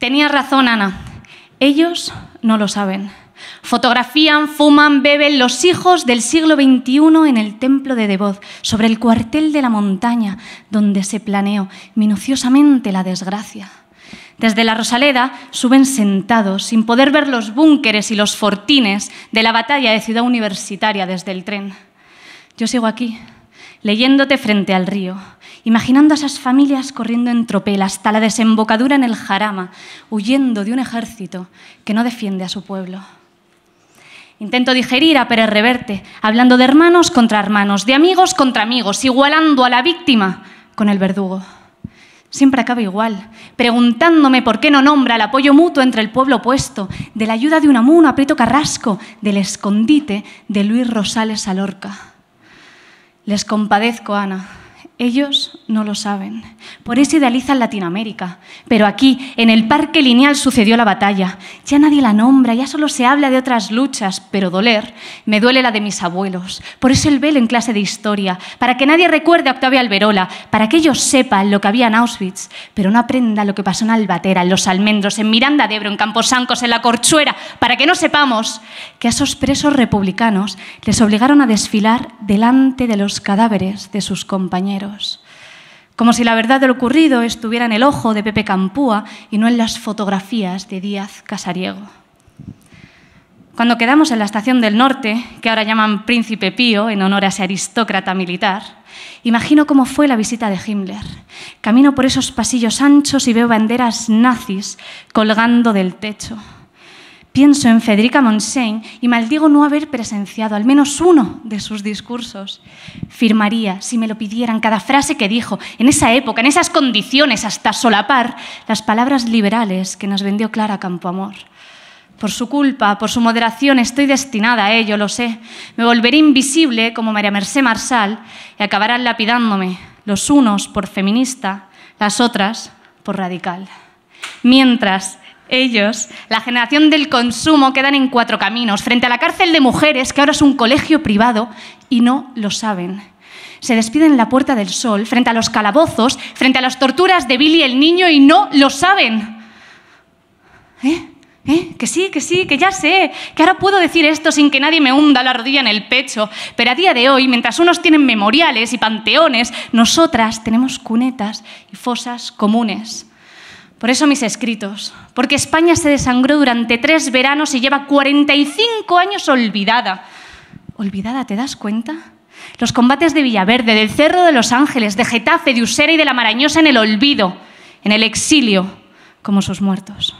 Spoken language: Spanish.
Tenía razón Ana, ellos no lo saben. Fotografían, fuman, beben los hijos del siglo XXI en el templo de Devoz, sobre el cuartel de la montaña, donde se planeó minuciosamente la desgracia. Desde la Rosaleda suben sentados, sin poder ver los búnkeres y los fortines de la batalla de Ciudad Universitaria desde el tren. Yo sigo aquí, leyéndote frente al río, imaginando a esas familias corriendo en tropel hasta la desembocadura en el jarama, huyendo de un ejército que no defiende a su pueblo. Intento digerir a Pérez Reverte, hablando de hermanos contra hermanos, de amigos contra amigos, igualando a la víctima con el verdugo. Siempre acaba igual, preguntándome por qué no nombra el apoyo mutuo entre el pueblo opuesto, de la ayuda de un amuno a Prieto Carrasco, del escondite de Luis Rosales Alorca. Les compadezco, Ana. Ellos no lo saben. Por eso idealizan Latinoamérica. Pero aquí, en el Parque Lineal, sucedió la batalla. Ya nadie la nombra, ya solo se habla de otras luchas, pero doler, me duele la de mis abuelos. Por eso el velo en clase de historia, para que nadie recuerde a Octavio Alberola, para que ellos sepan lo que había en Auschwitz, pero no aprenda lo que pasó en Albatera, en Los Almendros, en Miranda de Ebro, en Camposancos, en La Corchuera, para que no sepamos que a esos presos republicanos les obligaron a desfilar delante de los cadáveres de sus compañeros. Como si la verdad del ocurrido estuviera en el ojo de Pepe Campúa y no en las fotografías de Díaz Casariego. Cuando quedamos en la estación del norte, que ahora llaman Príncipe Pío en honor a ese aristócrata militar, imagino cómo fue la visita de Himmler. Camino por esos pasillos anchos y veo banderas nazis colgando del techo. Pienso en Federica Monseigne y maldigo no haber presenciado al menos uno de sus discursos. Firmaría, si me lo pidieran, cada frase que dijo, en esa época, en esas condiciones, hasta solapar las palabras liberales que nos vendió Clara Campoamor. Por su culpa, por su moderación, estoy destinada a ello, lo sé. Me volveré invisible como María Mercé Marsal y acabarán lapidándome, los unos por feminista, las otras por radical. Mientras ellos, la generación del consumo, quedan en cuatro caminos, frente a la cárcel de mujeres, que ahora es un colegio privado, y no lo saben. Se despiden en la Puerta del Sol, frente a los calabozos, frente a las torturas de Billy el Niño, y no lo saben. ¿Eh? ¿Eh? Que sí, que sí, que ya sé, que ahora puedo decir esto sin que nadie me hunda la rodilla en el pecho, pero a día de hoy, mientras unos tienen memoriales y panteones, nosotras tenemos cunetas y fosas comunes. Por eso mis escritos, porque España se desangró durante tres veranos y lleva 45 años olvidada. ¿Olvidada, te das cuenta? Los combates de Villaverde, del Cerro de los Ángeles, de Getafe, de Usera y de la Marañosa en el olvido, en el exilio, como sus muertos.